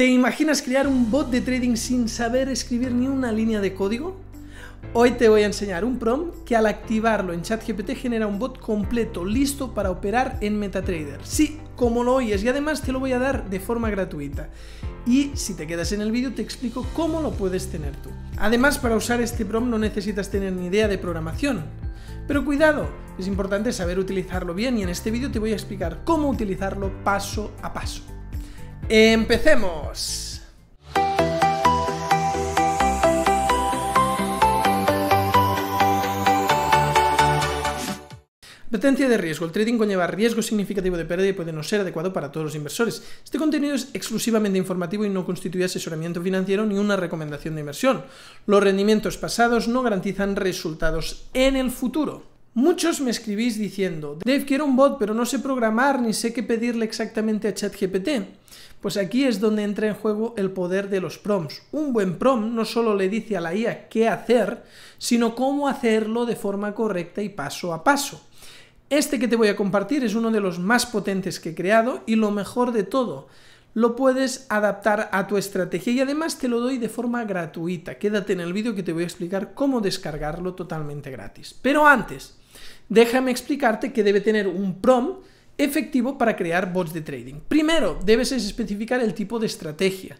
¿Te imaginas crear un bot de trading sin saber escribir ni una línea de código? Hoy te voy a enseñar un prompt que al activarlo en ChatGPT genera un bot completo listo para operar en MetaTrader. Sí, como lo oyes, y además te lo voy a dar de forma gratuita. Y si te quedas en el vídeo te explico cómo lo puedes tener tú. Además, para usar este prompt no necesitas tener ni idea de programación. Pero cuidado, es importante saber utilizarlo bien y en este vídeo te voy a explicar cómo utilizarlo paso a paso. ¡Empecemos! Advertencia de riesgo. El trading conlleva riesgo significativo de pérdida y puede no ser adecuado para todos los inversores. Este contenido es exclusivamente informativo y no constituye asesoramiento financiero ni una recomendación de inversión. Los rendimientos pasados no garantizan resultados en el futuro. Muchos me escribís diciendo, Dave, quiero un bot, pero no sé programar ni sé qué pedirle exactamente a ChatGPT. Pues aquí es donde entra en juego el poder de los PROMs. Un buen PROM no solo le dice a la IA qué hacer, sino cómo hacerlo de forma correcta y paso a paso. Este que te voy a compartir es uno de los más potentes que he creado y lo mejor de todo, lo puedes adaptar a tu estrategia y además te lo doy de forma gratuita. Quédate en el vídeo que te voy a explicar cómo descargarlo totalmente gratis. Pero antes, déjame explicarte que debe tener un PROM efectivo para crear bots de trading. Primero, debes especificar el tipo de estrategia,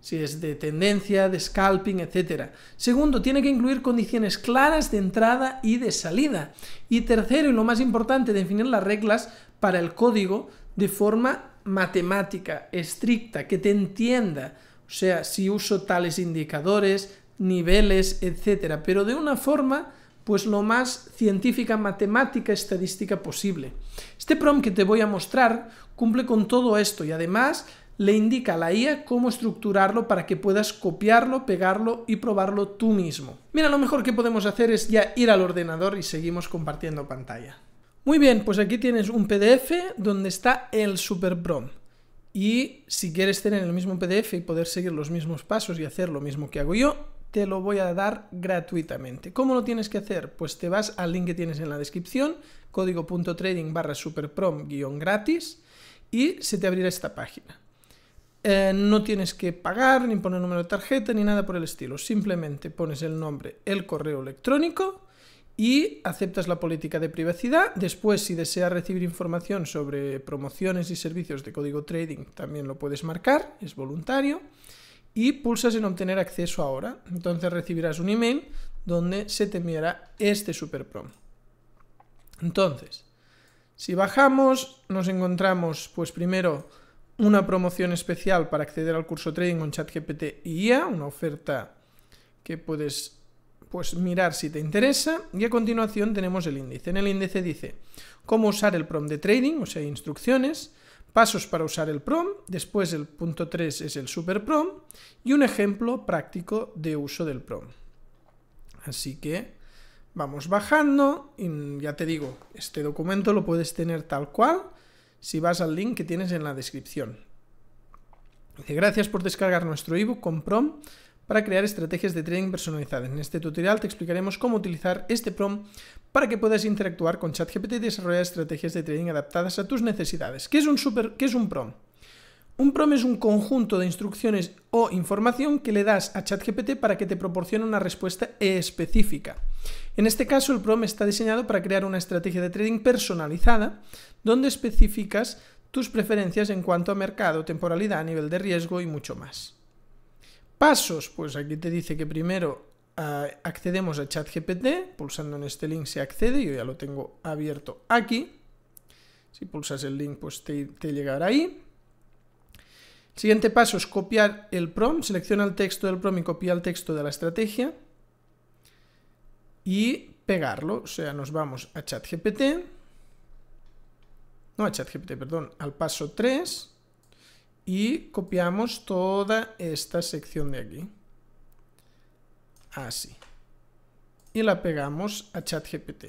si es de tendencia, de scalping, etc. Segundo, tiene que incluir condiciones claras de entrada y de salida. Y tercero, y lo más importante, definir las reglas para el código de forma matemática, estricta, que te entienda. O sea, si uso tales indicadores, niveles, etcétera, pero de una forma pues lo más científica, matemática, estadística posible. Este prompt que te voy a mostrar cumple con todo esto y además le indica a la IA cómo estructurarlo para que puedas copiarlo, pegarlo y probarlo tú mismo. Mira, lo mejor que podemos hacer es ya ir al ordenador y seguimos compartiendo pantalla. Muy bien, pues aquí tienes un PDF donde está el super prompt. Y si quieres tener el mismo PDF y poder seguir los mismos pasos y hacer lo mismo que hago yo, te lo voy a dar gratuitamente. ¿Cómo lo tienes que hacer? Pues te vas al link que tienes en la descripción, código.trading barra superprom guión gratis y se te abrirá esta página. Eh, no tienes que pagar, ni poner número de tarjeta, ni nada por el estilo. Simplemente pones el nombre, el correo electrónico y aceptas la política de privacidad. Después, si deseas recibir información sobre promociones y servicios de código trading, también lo puedes marcar, es voluntario y pulsas en obtener acceso ahora. Entonces recibirás un email donde se te enviará este super prom Entonces, si bajamos, nos encontramos pues primero una promoción especial para acceder al curso trading con ChatGPT y IA, una oferta que puedes pues mirar si te interesa y a continuación tenemos el índice. En el índice dice cómo usar el prom de trading, o sea, instrucciones, pasos para usar el PROM, después el punto 3 es el super PROM y un ejemplo práctico de uso del PROM. Así que vamos bajando y ya te digo, este documento lo puedes tener tal cual si vas al link que tienes en la descripción. Dice, gracias por descargar nuestro ebook con PROM para crear estrategias de trading personalizadas. En este tutorial te explicaremos cómo utilizar este PROM para que puedas interactuar con ChatGPT y desarrollar estrategias de trading adaptadas a tus necesidades. ¿Qué es un, es un PROM? Un PROM es un conjunto de instrucciones o información que le das a ChatGPT para que te proporcione una respuesta específica. En este caso, el PROM está diseñado para crear una estrategia de trading personalizada donde especificas tus preferencias en cuanto a mercado, temporalidad, nivel de riesgo y mucho más. Pasos, pues aquí te dice que primero ah, accedemos a ChatGPT, pulsando en este link se accede, yo ya lo tengo abierto aquí. Si pulsas el link, pues te, llegará ahí. El siguiente paso es copiar el prompt, selecciona el texto del prompt y copia el texto de la estrategia y pegarlo, o sea, nos vamos a ChatGPT, no a ChatGPT, perdón, al paso 3, y copiamos toda esta sección de aquí. Así. Y la pegamos a ChatGPT.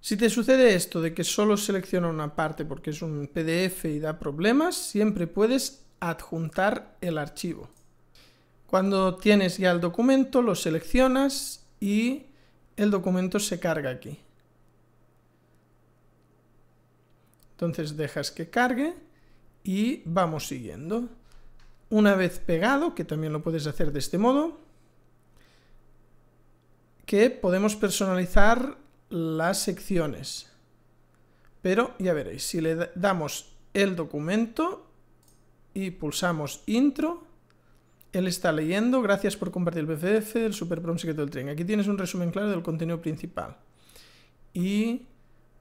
Si te sucede esto de que solo selecciona una parte porque es un PDF y da problemas, siempre puedes adjuntar el archivo. Cuando tienes ya el documento, lo seleccionas y el documento se carga aquí. Entonces dejas que cargue y vamos siguiendo. Una vez pegado, que también lo puedes hacer de este modo, que podemos personalizar las secciones. Pero ya veréis, si le damos el documento y pulsamos intro, él está leyendo, gracias por compartir el PDF el Super Secret del Tren. Aquí tienes un resumen claro del contenido principal. Y,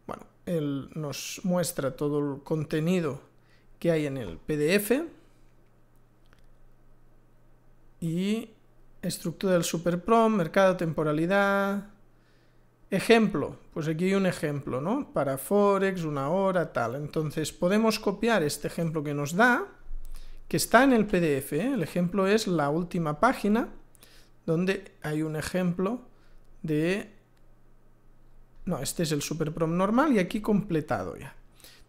bueno, él nos muestra todo el contenido que hay en el PDF y estructura del superprom, mercado, temporalidad. Ejemplo, pues aquí hay un ejemplo, ¿no? Para Forex, una hora, tal. Entonces podemos copiar este ejemplo que nos da, que está en el PDF. ¿eh? El ejemplo es la última página, donde hay un ejemplo de... No, este es el superprom normal y aquí completado ya.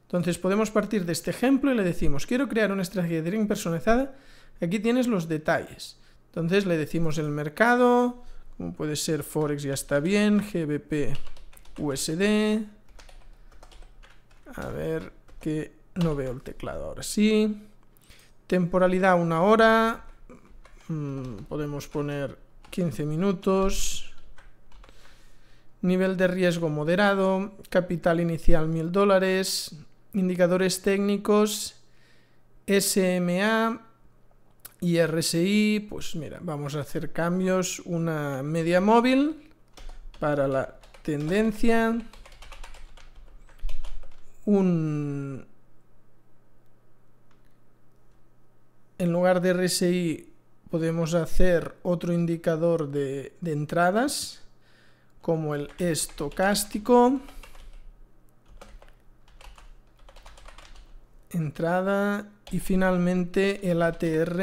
Entonces podemos partir de este ejemplo y le decimos, quiero crear una estrategia de trading personalizada, aquí tienes los detalles. Entonces le decimos el mercado, como puede ser Forex ya está bien, GBP, USD, a ver que no veo el teclado ahora sí, temporalidad una hora, mm, podemos poner 15 minutos, nivel de riesgo moderado, capital inicial 1000 dólares, indicadores técnicos, SMA y RSI, pues mira, vamos a hacer cambios, una media móvil para la tendencia, un... En lugar de RSI podemos hacer otro indicador de, de entradas, como el estocástico. entrada y finalmente el ATR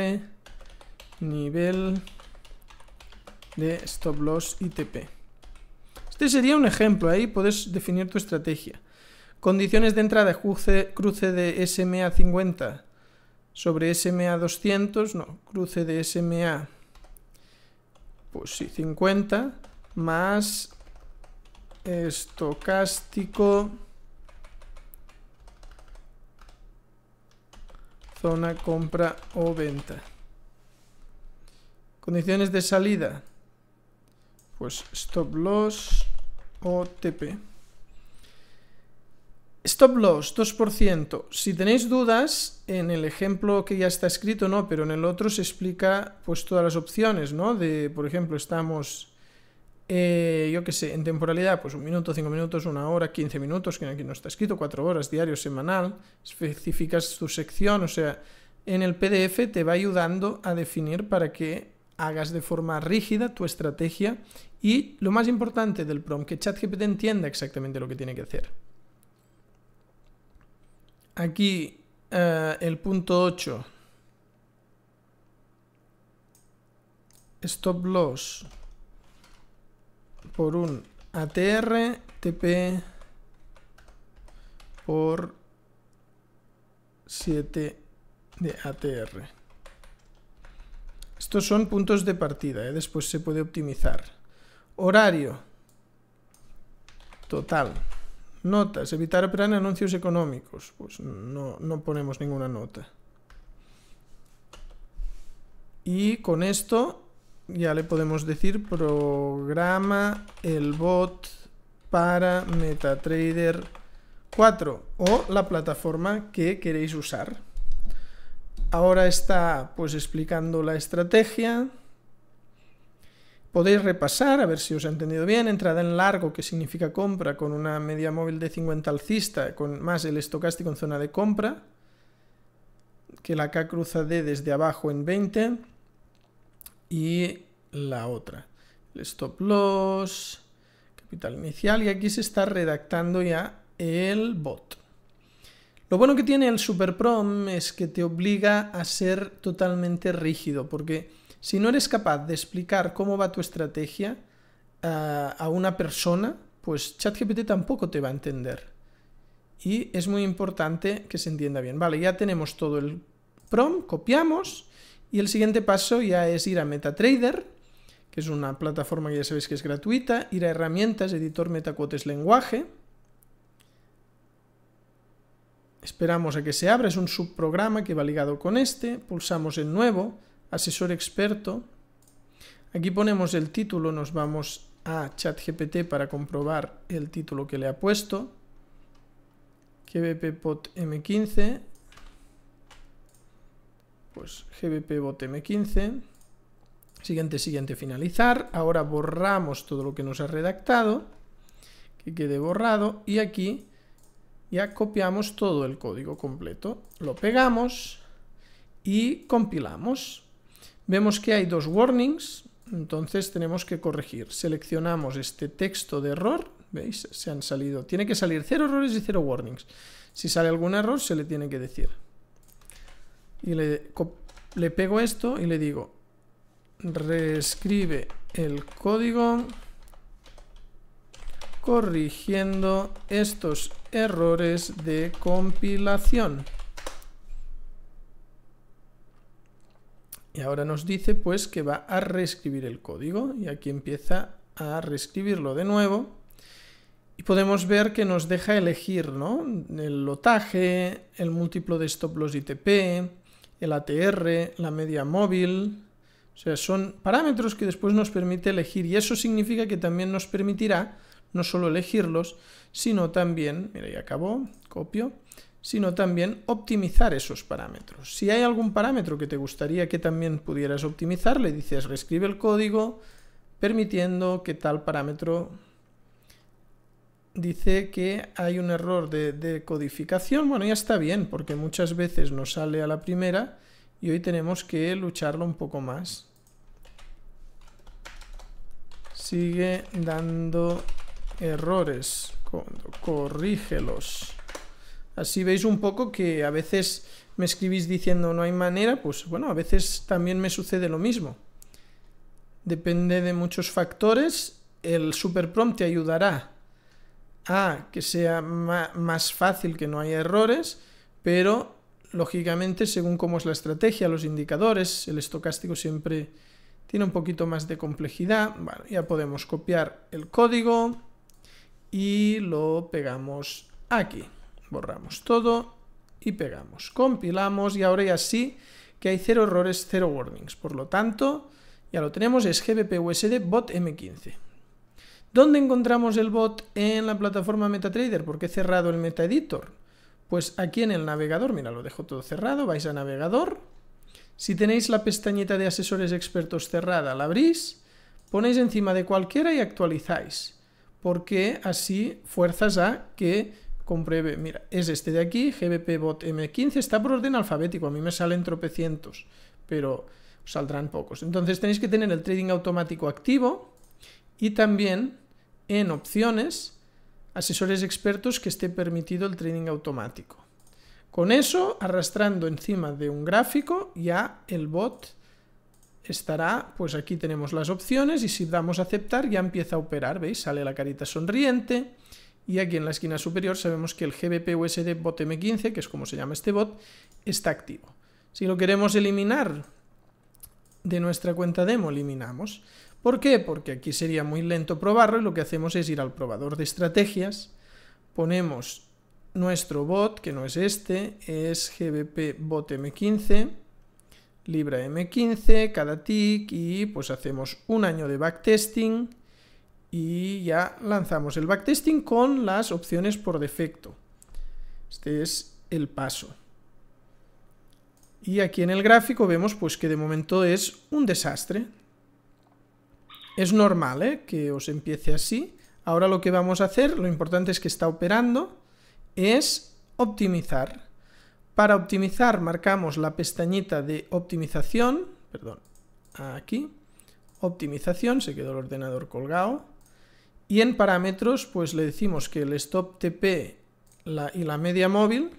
nivel de stop loss ITP. Este sería un ejemplo, ahí puedes definir tu estrategia. Condiciones de entrada, cruce de SMA 50 sobre SMA 200, no, cruce de SMA, pues sí, 50, más estocástico Zona compra o venta. Condiciones de salida. Pues stop loss o TP. Stop loss 2%. Si tenéis dudas, en el ejemplo que ya está escrito no, pero en el otro se explica pues todas las opciones, ¿no? De, por ejemplo, estamos eh, yo qué sé, en temporalidad, pues un minuto, cinco minutos, una hora, quince minutos, que aquí no está escrito, cuatro horas diario, semanal, especificas tu sección, o sea, en el PDF te va ayudando a definir para que hagas de forma rígida tu estrategia y lo más importante del prompt, que ChatGPT entienda exactamente lo que tiene que hacer. Aquí eh, el punto 8. Stop loss por un ATR, TP por 7 de ATR. Estos son puntos de partida, ¿eh? después se puede optimizar. Horario. Total. Notas. Evitar operar anuncios económicos. Pues no, no ponemos ninguna nota. Y con esto ya le podemos decir programa el bot para MetaTrader 4 o la plataforma que queréis usar. Ahora está pues explicando la estrategia. Podéis repasar, a ver si os ha entendido bien, entrada en largo, que significa compra, con una media móvil de 50 alcista, con más el estocástico en zona de compra, que la K cruza D desde abajo en 20 y la otra. El stop loss, capital inicial y aquí se está redactando ya el bot. Lo bueno que tiene el prom es que te obliga a ser totalmente rígido, porque si no eres capaz de explicar cómo va tu estrategia eh, a una persona, pues ChatGPT tampoco te va a entender. Y es muy importante que se entienda bien. Vale, ya tenemos todo el prom, copiamos y el siguiente paso ya es ir a MetaTrader, que es una plataforma que ya sabéis que es gratuita, ir a herramientas, editor MetaQuotes lenguaje. Esperamos a que se abra, es un subprograma que va ligado con este, pulsamos en nuevo, asesor experto. Aquí ponemos el título, nos vamos a ChatGPT para comprobar el título que le ha puesto. GBP M15, pues gbp bot m15, siguiente, siguiente, finalizar, ahora borramos todo lo que nos ha redactado, que quede borrado, y aquí ya copiamos todo el código completo, lo pegamos y compilamos. Vemos que hay dos warnings, entonces tenemos que corregir. Seleccionamos este texto de error, ¿veis? Se han salido, tiene que salir cero errores y cero warnings. Si sale algún error se le tiene que decir y le, pego esto y le digo reescribe el código corrigiendo estos errores de compilación. Y ahora nos dice pues que va a reescribir el código y aquí empieza a reescribirlo de nuevo. Y podemos ver que nos deja elegir el lotaje, el múltiplo de stop loss ITP, el ATR, la media móvil. O sea, son parámetros que después nos permite elegir y eso significa que también nos permitirá no solo elegirlos, sino también, mira, ya acabó, copio, sino también optimizar esos parámetros. Si hay algún parámetro que te gustaría que también pudieras optimizar, le dices reescribe el código permitiendo que tal parámetro dice que hay un error de, codificación. Bueno, ya está bien, porque muchas veces nos sale a la primera y hoy tenemos que lucharlo un poco más. Sigue dando errores, corrígelos. Así veis un poco que a veces me escribís diciendo no hay manera, pues bueno, a veces también me sucede lo mismo. Depende de muchos factores, el superprompt te ayudará a, que sea más fácil, que no haya errores, pero lógicamente según cómo es la estrategia, los indicadores, el estocástico siempre tiene un poquito más de complejidad. Bueno, ya podemos copiar el código y lo pegamos aquí. Borramos todo y pegamos. Compilamos y ahora ya sí que hay cero errores, cero warnings. Por lo tanto, ya lo tenemos, es gbpusd bot M15. ¿Dónde encontramos el bot en la plataforma MetaTrader? Porque he cerrado el MetaEditor. Pues aquí en el navegador, mira, lo dejo todo cerrado, vais a navegador. Si tenéis la pestañita de asesores expertos cerrada, la abrís, ponéis encima de cualquiera y actualizáis. Porque así fuerzas a que compruebe, mira, es este de aquí, GBP Bot M15, está por orden alfabético, a mí me salen tropecientos, pero saldrán pocos. Entonces tenéis que tener el trading automático activo y también en opciones, asesores expertos que esté permitido el trading automático. Con eso, arrastrando encima de un gráfico, ya el bot estará, pues aquí tenemos las opciones y si damos a aceptar ya empieza a operar, ¿veis? Sale la carita sonriente y aquí en la esquina superior sabemos que el GBP USD bot M15, que es como se llama este bot, está activo. Si lo queremos eliminar de nuestra cuenta demo, eliminamos. ¿Por qué? Porque aquí sería muy lento probarlo y lo que hacemos es ir al probador de estrategias, ponemos nuestro bot, que no es este, es gbp bot m15, libra m15, cada tick y pues hacemos un año de backtesting y ya lanzamos el backtesting con las opciones por defecto. Este es el paso. Y aquí en el gráfico vemos pues que de momento es un desastre. Es normal ¿eh? que os empiece así. Ahora lo que vamos a hacer, lo importante es que está operando, es optimizar. Para optimizar marcamos la pestañita de optimización, perdón, aquí, optimización, se quedó el ordenador colgado, y en parámetros pues le decimos que el stop TP y la media móvil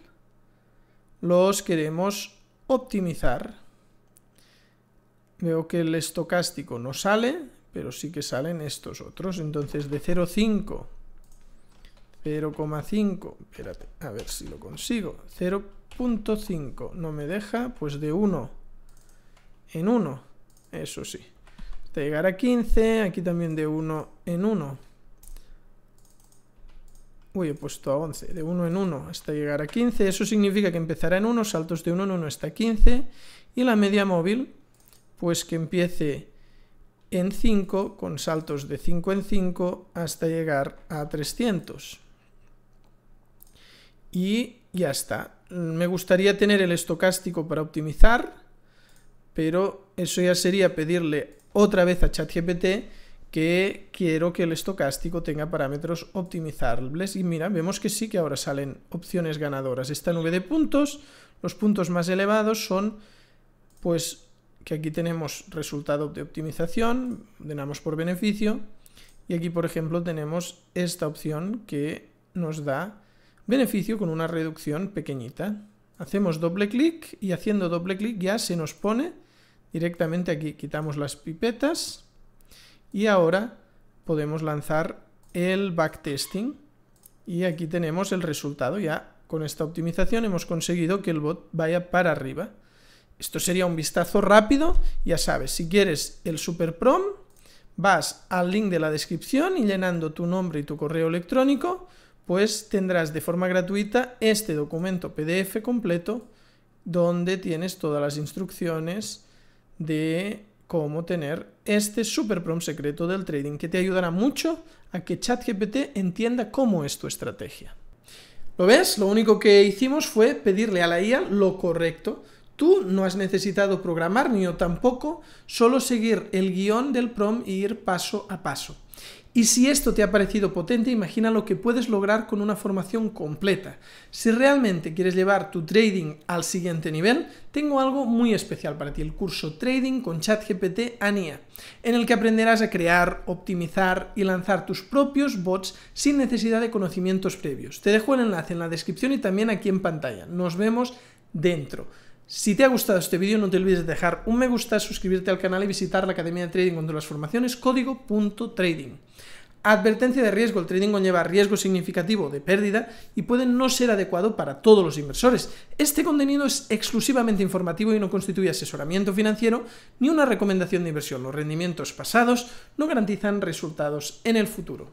los queremos optimizar. Veo que el estocástico no sale, pero sí que salen estos otros. Entonces de 0,5, 0,5, espérate, a ver si lo consigo, 0.5, no me deja, pues de 1 en 1, eso sí. Hasta llegar a 15, aquí también de 1 en 1. Uy, he puesto a 11, de 1 en 1 hasta llegar a 15, eso significa que empezará en 1, saltos de 1 en 1 hasta 15, y la media móvil, pues que empiece en 5 con saltos de 5 en 5 hasta llegar a 300. Y ya está. Me gustaría tener el estocástico para optimizar, pero eso ya sería pedirle otra vez a ChatGPT que quiero que el estocástico tenga parámetros optimizables. Y mira, vemos que sí que ahora salen opciones ganadoras. Esta nube de puntos, los puntos más elevados son pues que aquí tenemos resultado de optimización, ordenamos por beneficio, y aquí, por ejemplo, tenemos esta opción que nos da beneficio con una reducción pequeñita. Hacemos doble clic y haciendo doble clic ya se nos pone directamente aquí. Quitamos las pipetas y ahora podemos lanzar el backtesting. Y aquí tenemos el resultado. Ya con esta optimización hemos conseguido que el bot vaya para arriba. Esto sería un vistazo rápido, ya sabes, si quieres el SuperProm, vas al link de la descripción y llenando tu nombre y tu correo electrónico, pues tendrás de forma gratuita este documento PDF completo donde tienes todas las instrucciones de cómo tener este SuperProm secreto del trading que te ayudará mucho a que ChatGPT entienda cómo es tu estrategia. ¿Lo ves? Lo único que hicimos fue pedirle a la IA lo correcto Tú no has necesitado programar ni yo tampoco, solo seguir el guión del prom y ir paso a paso. Y si esto te ha parecido potente, imagina lo que puedes lograr con una formación completa. Si realmente quieres llevar tu trading al siguiente nivel, tengo algo muy especial para ti, el curso Trading con ChatGPT ANIA, en el que aprenderás a crear, optimizar y lanzar tus propios bots sin necesidad de conocimientos previos. Te dejo el enlace en la descripción y también aquí en pantalla. Nos vemos dentro. Si te ha gustado este vídeo, no te olvides de dejar un me gusta, suscribirte al canal y visitar la Academia de Trading con las formaciones código.trading. Advertencia de riesgo. El trading conlleva riesgo significativo de pérdida y puede no ser adecuado para todos los inversores. Este contenido es exclusivamente informativo y no constituye asesoramiento financiero ni una recomendación de inversión. Los rendimientos pasados no garantizan resultados en el futuro.